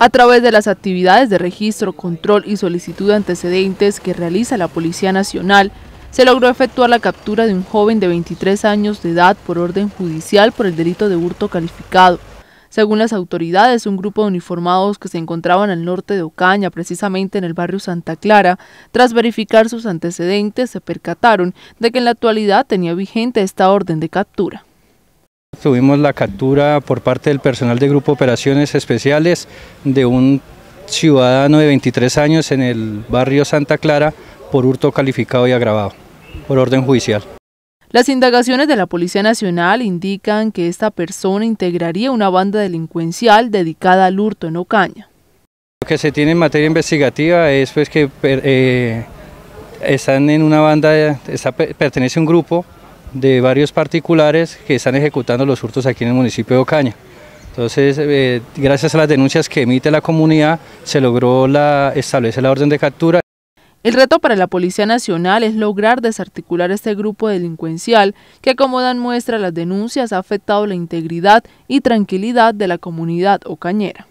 A través de las actividades de registro, control y solicitud de antecedentes que realiza la Policía Nacional, se logró efectuar la captura de un joven de 23 años de edad por orden judicial por el delito de hurto calificado. Según las autoridades, un grupo de uniformados que se encontraban al norte de Ocaña, precisamente en el barrio Santa Clara, tras verificar sus antecedentes, se percataron de que en la actualidad tenía vigente esta orden de captura. Tuvimos la captura por parte del personal de Grupo Operaciones Especiales de un ciudadano de 23 años en el barrio Santa Clara por hurto calificado y agravado, por orden judicial. Las indagaciones de la Policía Nacional indican que esta persona integraría una banda delincuencial dedicada al hurto en Ocaña. Lo que se tiene en materia investigativa es pues, que eh, están en una banda, pertenece a un grupo de varios particulares que están ejecutando los hurtos aquí en el municipio de Ocaña. Entonces, eh, gracias a las denuncias que emite la comunidad, se logró la, establecer la orden de captura. El reto para la Policía Nacional es lograr desarticular este grupo delincuencial que, como dan muestra las denuncias, ha afectado la integridad y tranquilidad de la comunidad ocañera.